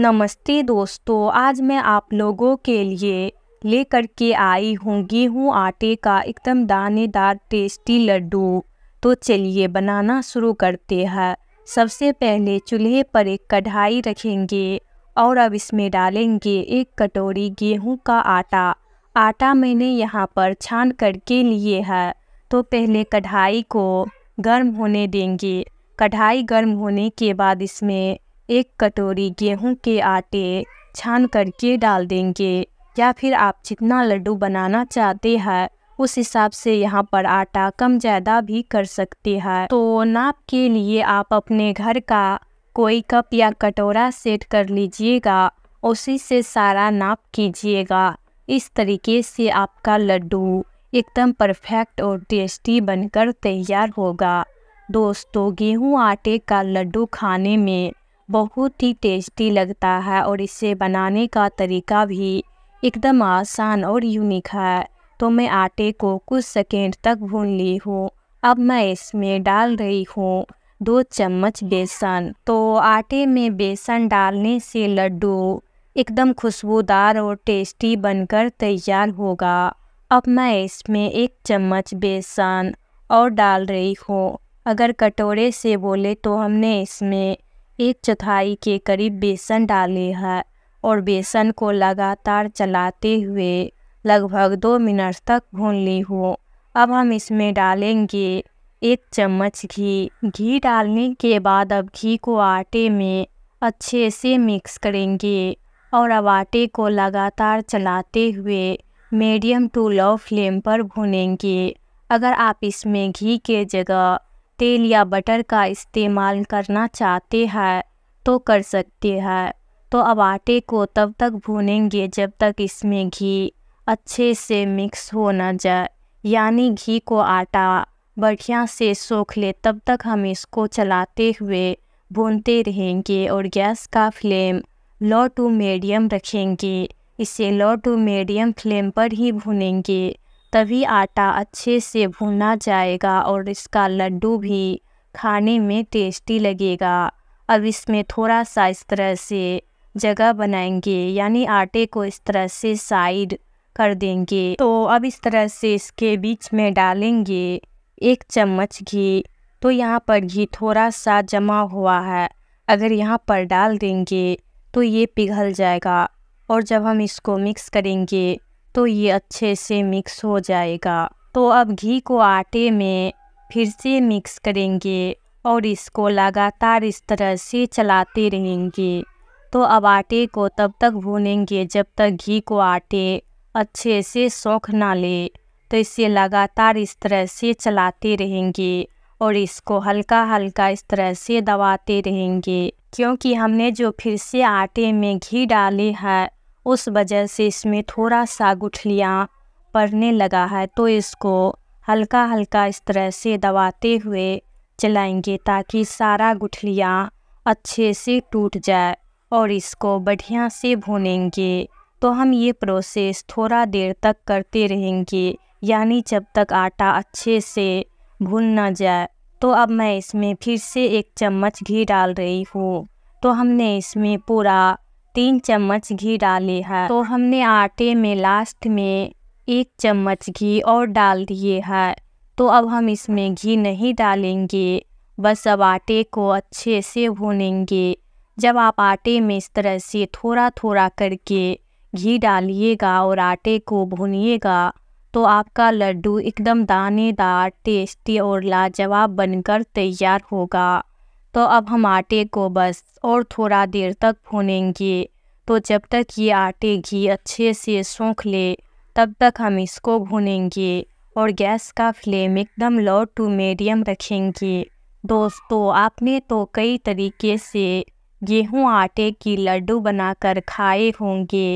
नमस्ते दोस्तों आज मैं आप लोगों के लिए लेकर के आई हूँ गेहूँ आटे का एकदम दानेदार टेस्टी लड्डू तो चलिए बनाना शुरू करते हैं सबसे पहले चूल्हे पर एक कढ़ाई रखेंगे और अब इसमें डालेंगे एक कटोरी गेहूँ का आटा आटा मैंने यहाँ पर छान करके लिए है तो पहले कढ़ाई को गर्म होने देंगे कढ़ाई गर्म होने के बाद इसमें एक कटोरी गेहूं के आटे छान करके डाल देंगे या फिर आप जितना लड्डू बनाना चाहते हैं उस हिसाब से यहाँ पर आटा कम ज़्यादा भी कर सकते हैं तो नाप के लिए आप अपने घर का कोई कप या कटोरा सेट कर लीजिएगा उसी से सारा नाप कीजिएगा इस तरीके से आपका लड्डू एकदम परफेक्ट और टेस्टी बनकर तैयार होगा दोस्तों गेहूं आटे का लड्डू खाने में बहुत ही टेस्टी लगता है और इसे बनाने का तरीका भी एकदम आसान और यूनिक है तो मैं आटे को कुछ सेकेंड तक भून ली हूँ अब मैं इसमें डाल रही हूँ दो चम्मच बेसन तो आटे में बेसन डालने से लड्डू एकदम खुशबूदार और टेस्टी बनकर तैयार होगा अब मैं इसमें एक चम्मच बेसन और डाल रही हूँ अगर कटोरे से बोले तो हमने इसमें एक चौथाई के करीब बेसन डाले हैं और बेसन को लगातार चलाते हुए लगभग दो मिनट तक भून ली हो अब हम इसमें डालेंगे एक चम्मच घी घी डालने के बाद अब घी को आटे में अच्छे से मिक्स करेंगे और अब आटे को लगातार चलाते हुए मीडियम टू लो फ्लेम पर भूनेंगे अगर आप इसमें घी के जगह तेल या बटर का इस्तेमाल करना चाहते हैं तो कर सकते हैं तो अब आटे को तब तक भूनेंगे जब तक इसमें घी अच्छे से मिक्स हो ना जाए यानी घी को आटा बढ़िया से सोख ले तब तक हम इसको चलाते हुए भूनते रहेंगे और गैस का फ्लेम लो टू मीडियम रखेंगे इसे लो टू मीडियम फ्लेम पर ही भूनेंगे तभी आटा अच्छे से भुना जाएगा और इसका लड्डू भी खाने में टेस्टी लगेगा अब इसमें थोड़ा सा इस तरह से जगह बनाएंगे यानी आटे को इस तरह से साइड कर देंगे तो अब इस तरह से इसके बीच में डालेंगे एक चम्मच घी तो यहाँ पर घी थोड़ा सा जमा हुआ है अगर यहाँ पर डाल देंगे तो ये पिघल जाएगा और जब हम इसको मिक्स करेंगे तो ये अच्छे से मिक्स हो जाएगा तो अब घी को आटे में फिर से मिक्स करेंगे और इसको लगातार इस तरह से चलाते रहेंगे तो अब आटे को तब तक भूनेंगे जब तक घी को आटे अच्छे से सोख ना ले तो इसे लगातार इस तरह से चलाते रहेंगे और इसको हल्का हल्का इस तरह से दबाते रहेंगे क्योंकि हमने जो फिर से आटे में घी डाले हैं उस वजह से इसमें थोड़ा सा गुठलियाँ पड़ने लगा है तो इसको हल्का हल्का इस तरह से दबाते हुए चलाएंगे ताकि सारा गुठलियाँ अच्छे से टूट जाए और इसको बढ़िया से भूनेंगे तो हम ये प्रोसेस थोड़ा देर तक करते रहेंगे यानी जब तक आटा अच्छे से भून ना जाए तो अब मैं इसमें फिर से एक चम्मच घी डाल रही हूँ तो हमने इसमें पूरा तीन चम्मच घी डाले हैं तो हमने आटे में लास्ट में एक चम्मच घी और डाल दिए हैं तो अब हम इसमें घी नहीं डालेंगे बस अब आटे को अच्छे से भूनेंगे जब आप आटे में इस तरह से थोड़ा थोड़ा करके घी डालिएगा और आटे को भूनिएगा तो आपका लड्डू एकदम दानेदार टेस्टी और लाजवाब बनकर तैयार होगा तो अब हम आटे को बस और थोड़ा देर तक भूनेंगे तो जब तक ये आटे घी अच्छे से सूख ले तब तक हम इसको भूनेंगे और गैस का फ्लेम एकदम लो टू मीडियम रखेंगे दोस्तों आपने तो कई तरीके से गेहूँ आटे की लड्डू बनाकर खाए होंगे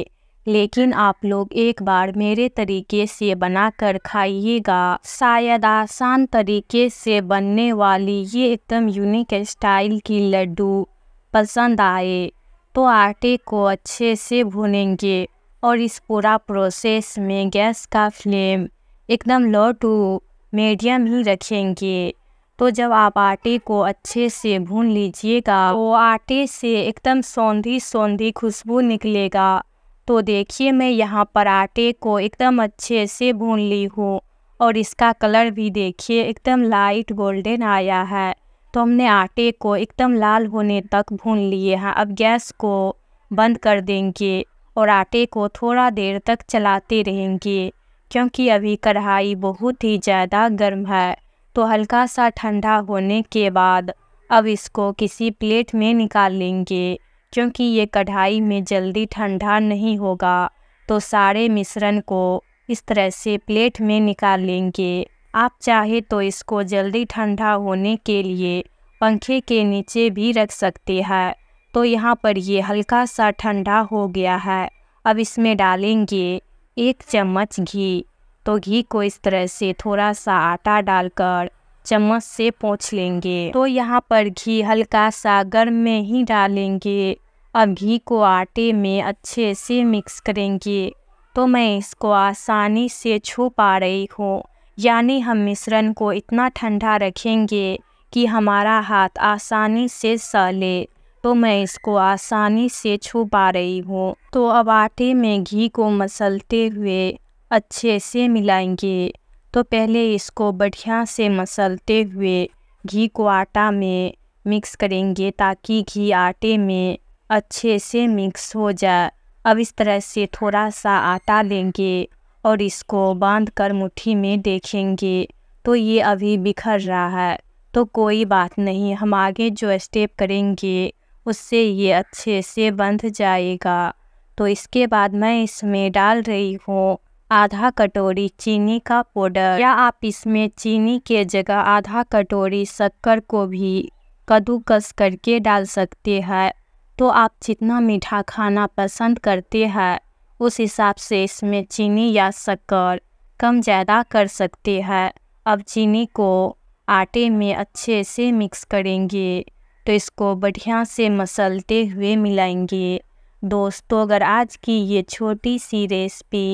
लेकिन आप लोग एक बार मेरे तरीके से बना कर खाइएगा शायद आसान तरीके से बनने वाली ये एकदम यूनिक स्टाइल की लड्डू पसंद आए तो आटे को अच्छे से भुनेंगे और इस पूरा प्रोसेस में गैस का फ्लेम एकदम लो टू मीडियम ही रखेंगे तो जब आप आटे को अच्छे से भून लीजिएगा वो आटे से एकदम सौंधी सौंधी खुशबू निकलेगा तो देखिए मैं यहाँ पर आटे को एकदम अच्छे से भून ली हूँ और इसका कलर भी देखिए एकदम लाइट गोल्डन आया है तो हमने आटे को एकदम लाल होने तक भून लिए हैं अब गैस को बंद कर देंगे और आटे को थोड़ा देर तक चलाते रहेंगे क्योंकि अभी कढ़ाई बहुत ही ज़्यादा गर्म है तो हल्का सा ठंडा होने के बाद अब इसको किसी प्लेट में निकाल लेंगे क्योंकि ये कढ़ाई में जल्दी ठंडा नहीं होगा तो सारे मिश्रण को इस तरह से प्लेट में निकाल लेंगे आप चाहे तो इसको जल्दी ठंडा होने के लिए पंखे के नीचे भी रख सकते हैं तो यहाँ पर ये हल्का सा ठंडा हो गया है अब इसमें डालेंगे एक चम्मच घी तो घी को इस तरह से थोड़ा सा आटा डालकर चम्मच से पोंछ लेंगे तो यहाँ पर घी हल्का सा गर्म में ही डालेंगे अब घी को आटे में अच्छे से मिक्स करेंगे तो मैं इसको आसानी से छू पा रही हूँ यानी हम मिश्रण को इतना ठंडा रखेंगे कि हमारा हाथ आसानी से सले तो मैं इसको आसानी से छू पा रही हूँ तो अब आटे में घी को मसलते हुए अच्छे से मिलाएंगे तो पहले इसको बढ़िया से मसलते हुए घी को आटा में मिक्स करेंगे ताकि घी आटे में अच्छे से मिक्स हो जाए अब इस तरह से थोड़ा सा आटा लेंगे और इसको बांध कर मुट्ठी में देखेंगे तो ये अभी बिखर रहा है तो कोई बात नहीं हम आगे जो स्टेप करेंगे उससे ये अच्छे से बंध जाएगा तो इसके बाद मैं इसमें डाल रही हूँ आधा कटोरी चीनी का पाउडर या आप इसमें चीनी के जगह आधा कटोरी शक्कर को भी कद्दूकस करके डाल सकते हैं तो आप जितना मीठा खाना पसंद करते हैं उस हिसाब से इसमें चीनी या शक्कर कम ज़्यादा कर सकते हैं अब चीनी को आटे में अच्छे से मिक्स करेंगे तो इसको बढ़िया से मसलते हुए मिलाएंगे दोस्तों अगर आज की ये छोटी सी रेसिपी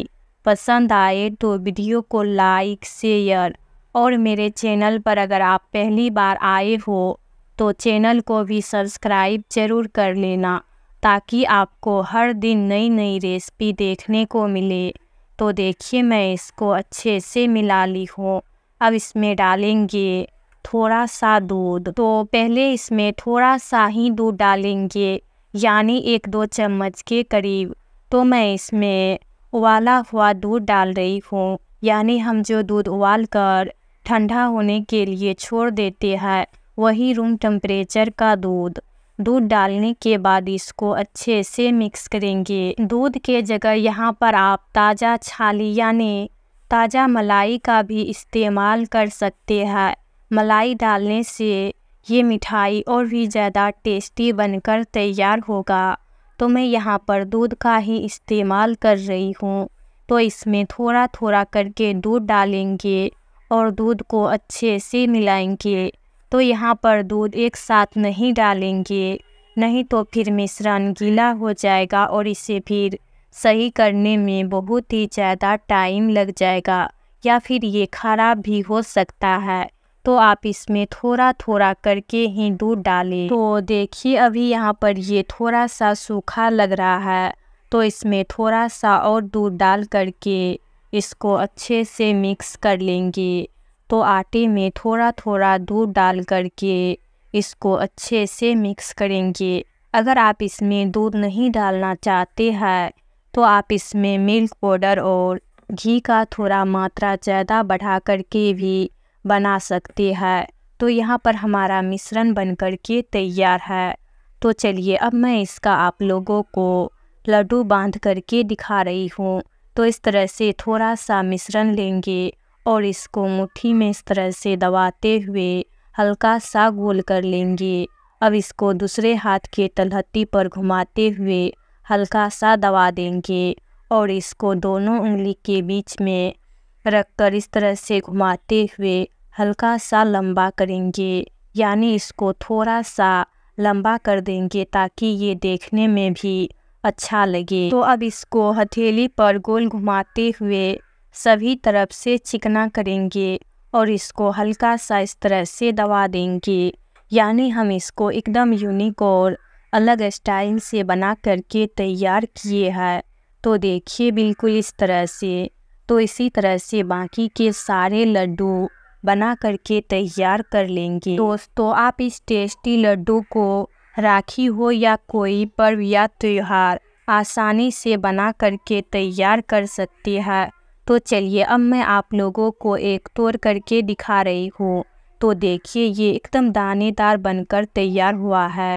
पसंद आए तो वीडियो को लाइक शेयर और मेरे चैनल पर अगर आप पहली बार आए हो तो चैनल को भी सब्सक्राइब ज़रूर कर लेना ताकि आपको हर दिन नई नई रेसिपी देखने को मिले तो देखिए मैं इसको अच्छे से मिला ली हूँ अब इसमें डालेंगे थोड़ा सा दूध तो पहले इसमें थोड़ा सा ही दूध डालेंगे यानी एक दो चम्मच के करीब तो मैं इसमें उबाला हुआ दूध डाल रही हूँ यानी हम जो दूध उबाल कर ठंडा होने के लिए छोड़ देते हैं वही रूम टेम्परेचर का दूध दूध डालने के बाद इसको अच्छे से मिक्स करेंगे दूध के जगह यहाँ पर आप ताज़ा छाली यानी ताज़ा मलाई का भी इस्तेमाल कर सकते हैं मलाई डालने से ये मिठाई और भी ज़्यादा टेस्टी बनकर तैयार होगा तो मैं यहाँ पर दूध का ही इस्तेमाल कर रही हूँ तो इसमें थोड़ा थोड़ा करके दूध डालेंगे और दूध को अच्छे से मिलाएंगे तो यहाँ पर दूध एक साथ नहीं डालेंगे नहीं तो फिर मिश्रण गीला हो जाएगा और इसे फिर सही करने में बहुत ही ज़्यादा टाइम लग जाएगा या फिर ये खराब भी हो सकता है तो आप इसमें थोड़ा थोड़ा करके ही दूध डालें तो देखिए अभी यहाँ पर ये थोड़ा सा सूखा लग रहा है तो इसमें थोड़ा सा और दूध डाल करके इसको अच्छे से मिक्स कर लेंगे तो आटे में थोड़ा थोड़ा दूध डाल करके इसको अच्छे से मिक्स करेंगे अगर आप इसमें दूध नहीं डालना चाहते हैं तो आप इसमें मिल्क पाउडर और घी का थोड़ा मात्रा ज़्यादा बढ़ा करके भी बना सकते हैं तो यहाँ पर हमारा मिश्रण बन कर के तैयार है तो चलिए अब मैं इसका आप लोगों को लड्डू बांध करके दिखा रही हूँ तो इस तरह से थोड़ा सा मिश्रण लेंगे और इसको मुट्ठी में इस तरह से दबाते हुए हल्का सा गोल कर लेंगे अब इसको दूसरे हाथ के तलहत्ती पर घुमाते हुए हल्का सा दबा देंगे और इसको दोनों उंगली के बीच में रखकर इस तरह से घुमाते हुए हल्का सा लंबा करेंगे यानी इसको थोड़ा सा लंबा कर देंगे ताकि ये देखने में भी अच्छा लगे तो अब इसको हथेली पर गोल घुमाते हुए सभी तरफ से चिकना करेंगे और इसको हल्का सा इस तरह से दबा देंगे यानी हम इसको एकदम यूनिक और अलग स्टाइल से बना करके तैयार किए हैं तो देखिए बिल्कुल इस तरह से तो इसी तरह से बाकी के सारे लड्डू बना करके तैयार कर लेंगे दोस्तों आप इस टेस्टी लड्डू को राखी हो या कोई पर्व या त्यौहार आसानी से बना करके तैयार कर सकते हैं तो चलिए अब मैं आप लोगों को एक तोड़ करके दिखा रही हूँ तो देखिए ये एकदम दानेदार बनकर तैयार हुआ है